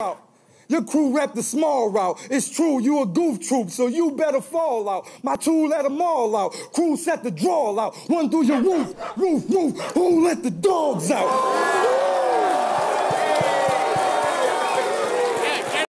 out. Your crew rep the small route. It's true, you a goof troop, so you better fall out. My tool let them all out. Crew set the draw out. Run through your roof, roof, roof. Who let the dogs out?